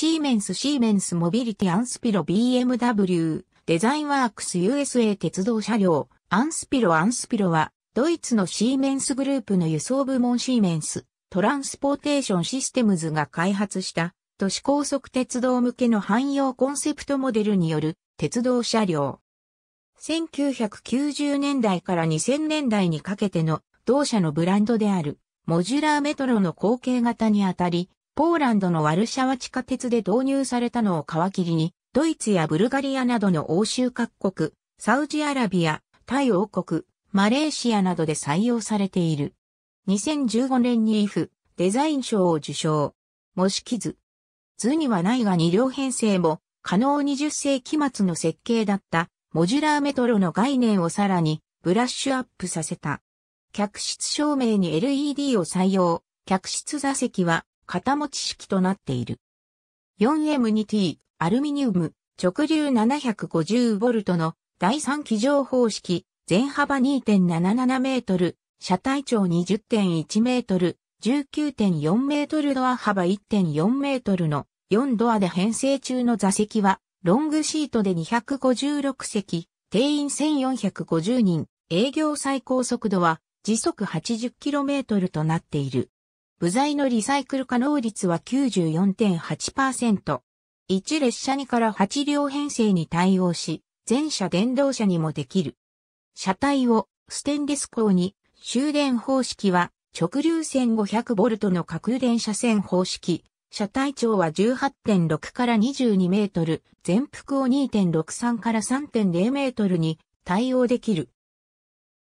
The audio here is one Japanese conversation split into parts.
シーメンスシーメンスモビリティアンスピロ BMW デザインワークス USA 鉄道車両アンスピロアンスピロはドイツのシーメンスグループの輸送部門シーメンストランスポーテーションシステムズが開発した都市高速鉄道向けの汎用コンセプトモデルによる鉄道車両。1990年代から2000年代にかけての同社のブランドであるモジュラーメトロの後継型にあたりポーランドのワルシャワ地下鉄で導入されたのを皮切りに、ドイツやブルガリアなどの欧州各国、サウジアラビア、タイ王国、マレーシアなどで採用されている。2015年に F デザイン賞を受賞。模式図。図にはないが2両編成も可能20世紀末の設計だったモジュラーメトロの概念をさらにブラッシュアップさせた。客室照明に LED を採用。客室座席は型持ち式となっている。4M2T アルミニウム直流 750V の第3機上方式全幅2.77メートル車体長20.1メートル19.4メートルドア幅1.4メートルの4ドアで編成中の座席はロングシートで256席定員1450人営業最高速度は時速 80km となっている。部材のリサイクル可能率は94.8%。1列車2から8両編成に対応し、全車電動車にもできる。車体をステンレス鋼に、終電方式は直流線 500V の核電車線方式。車体長は18.6から22メートル、全幅を2.63から3.0メートルに対応できる。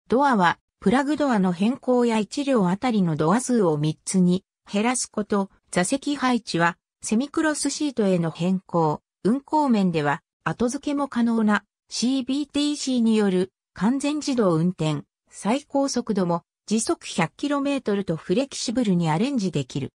ドアはプラグドアの変更や1両あたりのドア数を3つに減らすこと、座席配置はセミクロスシートへの変更、運行面では後付けも可能な CBTC による完全自動運転、最高速度も時速 100km とフレキシブルにアレンジできる。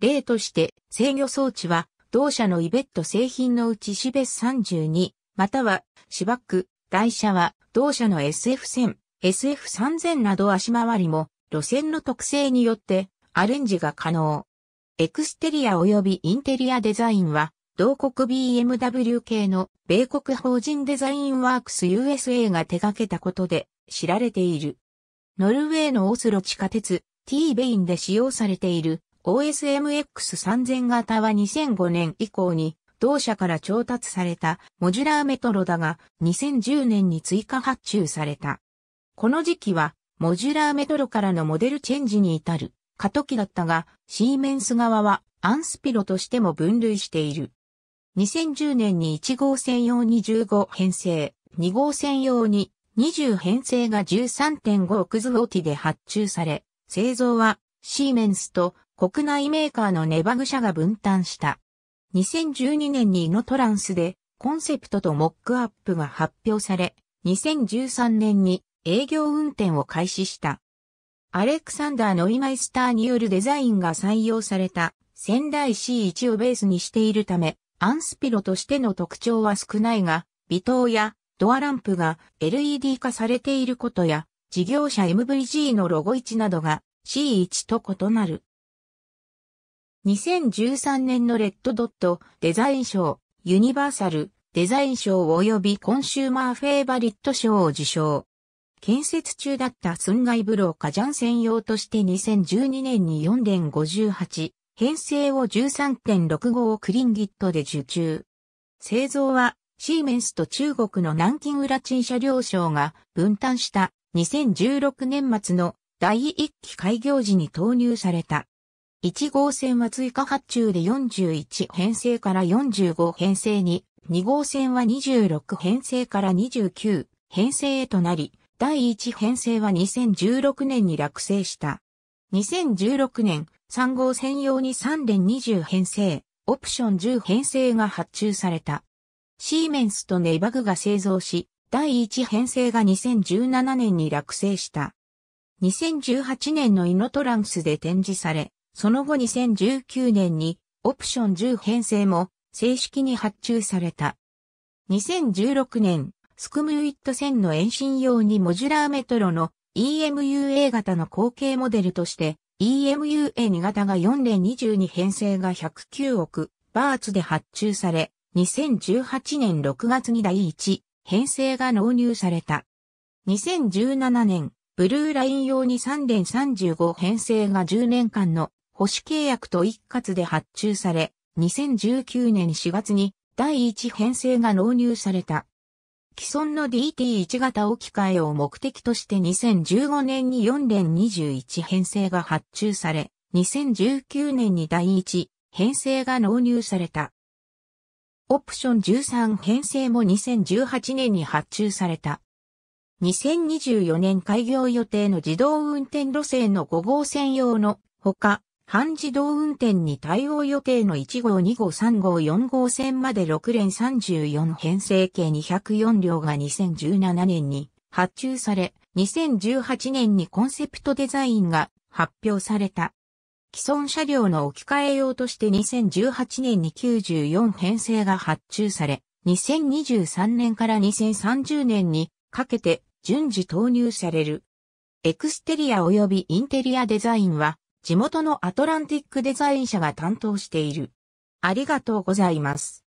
例として制御装置は同社のイベット製品のうちシベス32またはシバック台車は同社の SF1000 SF3000 など足回りも路線の特性によってアレンジが可能。エクステリア及びインテリアデザインは同国 BMW 系の米国法人デザインワークス USA が手掛けたことで知られている。ノルウェーのオスロ地下鉄 T ベインで使用されている OSMX3000 型は2005年以降に同社から調達されたモジュラーメトロだが2010年に追加発注された。この時期は、モジュラーメトロからのモデルチェンジに至る過渡期だったが、シーメンス側はアンスピロとしても分類している。2010年に1号線用に15編成、2号線用に20編成が13.5億ズウォティで発注され、製造はシーメンスと国内メーカーのネバグ社が分担した。2012年にイノトランスでコンセプトとモックアップが発表され、2013年に営業運転を開始した。アレクサンダー・ノイマイスターによるデザインが採用された仙台 C1 をベースにしているため、アンスピロとしての特徴は少ないが、微灯やドアランプが LED 化されていることや、事業者 MVG のロゴ位置などが C1 と異なる。2013年のレッドドットデザイン賞、ユニバーサルデザイン賞及びコンシューマーフェイバリット賞を受賞。建設中だった寸外ブローカジャン専用として2012年に4.58、編成を13.65をクリンギットで受注。製造はシーメンスと中国の南京裏陳車両省が分担した2016年末の第1期開業時に投入された。1号線は追加発注で41編成から45編成に、2号線は26編成から29編成へとなり、第1編成は2016年に落成した。2016年、3号専用に3連20編成、オプション10編成が発注された。シーメンスとネバグが製造し、第1編成が2017年に落成した。2018年のイノトランスで展示され、その後2019年にオプション10編成も正式に発注された。2016年、スクムウィット線の延伸用にモジュラーメトロの EMUA 型の後継モデルとして EMUA2 型が4連22編成が109億バーツで発注され、2018年6月に第1編成が納入された。2017年、ブルーライン用に3連35編成が10年間の保守契約と一括で発注され、2019年4月に第1編成が納入された。既存の DT1 型置き換えを目的として2015年に4連21編成が発注され、2019年に第1編成が納入された。オプション13編成も2018年に発注された。2024年開業予定の自動運転路線の5号線用のほか、半自動運転に対応予定の1号2号3号4号線まで6連34編成計204両が2017年に発注され、2018年にコンセプトデザインが発表された。既存車両の置き換え用として2018年に94編成が発注され、2023年から2030年にかけて順次投入される。エクステリア及びインテリアデザインは地元のアトランティックデザイン社が担当している。ありがとうございます。